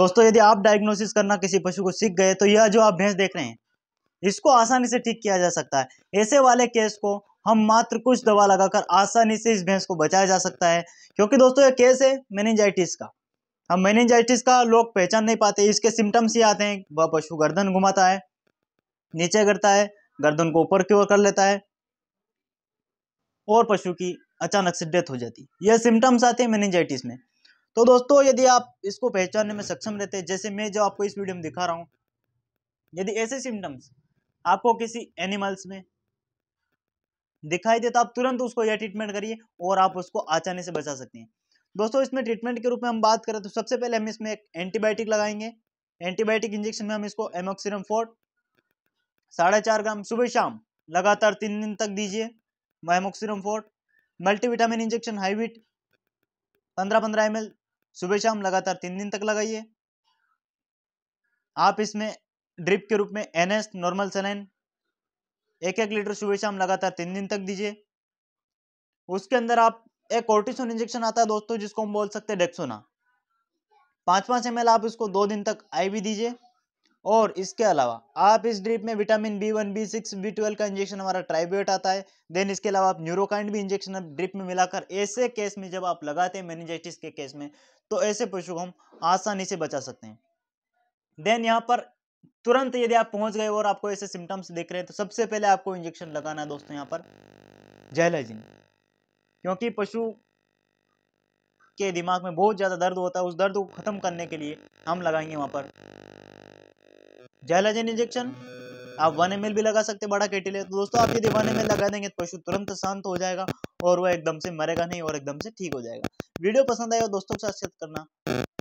दोस्तों यदि आप डायग्नोसिस करना किसी पशु को सीख गए तो यह जो आप भैंस देख रहे हैं इसको आसानी से ठीक किया जा सकता है ऐसे वाले केस को हम मात्र कुछ दवा लगाकर आसानी से इस भैंस को बचाया जा सकता है क्योंकि दोस्तों यह केस है मैनेजाइटिस का हम मैनेजाइटिस का लोग पहचान नहीं पाते इसके सिम्टम्स ये आते हैं वह पशु गर्दन घुमाता है नीचे गिरता है गर्दन को ऊपर क्यों कर लेता है और पशु की अचानक से डेथ हो जाती है यह सिम्टम्स आते हैं मैनेजाइटिस में तो दोस्तों यदि आप इसको पहचानने में सक्षम रहते हैं जैसे मैं जो आपको इस वीडियो में दिखा रहा हूँ यदि ऐसे सिम्टम्स आपको किसी एनिमल्स में दिखाई दे तो आप तुरंत उसको यह ट्रीटमेंट करिए और आप उसको आचाने से बचा सकते हैं दोस्तों इसमें ट्रीटमेंट के रूप में हम बात करें तो सबसे पहले हम इसमें एक एंटीबायोटिक लगाएंगे एंटीबायोटिक इंजेक्शन में हम इसको एमोक्सिरम फोर्ट साढ़े चार ग्राम सुबह शाम लगातार तीन दिन तक दीजिए एमोक्सिरम फोर्ट मल्टीविटामिन इंजेक्शन हाईविट पंद्रह पंद्रह एम सुबह शाम लगातार तीन दिन तक लगाइए आप इसमें ड्रिप के रूप में एन एस नॉर्मल सनैन एक एक लीटर सुबह शाम लगातार तीन दिन तक दीजिए उसके अंदर आप एक कोर्टिसोन इंजेक्शन आता है दोस्तों जिसको हम बोल सकते हैं डेक्सोना पाँच पाँच एम आप इसको दो दिन तक आई भी दीजिए और इसके अलावा आप इस ड्रिप में vitamin B one B six B twelve का इंजेक्शन हमारा ट्राइब्यूट आता है देन इसके अलावा आप न्यूरोकाइंड भी इंजेक्शन ड्रिप में मिलाकर ऐसे केस में जब आप लगाते हैं मेनिजाइटिस के केस में तो ऐसे पशु को हम आसानी से बचा सकते हैं देन यहाँ पर तुरंत यदि आप पहुंच गए और आपको ऐसे सिम्टम्स देख रहे हैं तो सबसे पहले आपको इंजेक्शन लगाना है दोस्तों यहाँ पर जैलाजिन क्योंकि पशु के दिमाग में बहुत ज़्यादा दर्द होता है उस दर्द को ख़त्म करने के लिए हम लगाएंगे वहां पर जैलाजन इंजेक्शन आप वन एम भी लगा सकते हैं बड़ा केटिले तो दोस्तों आप यदि वन एम लगा देंगे तो पशु तुरंत शांत हो जाएगा और वह एकदम से मरेगा नहीं और एकदम से ठीक हो जाएगा वीडियो पसंद आएगा दोस्तों के साथ शेयर करना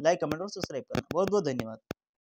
लाइक कमेंट और सब्सक्राइब करना बहुत बहुत धन्यवाद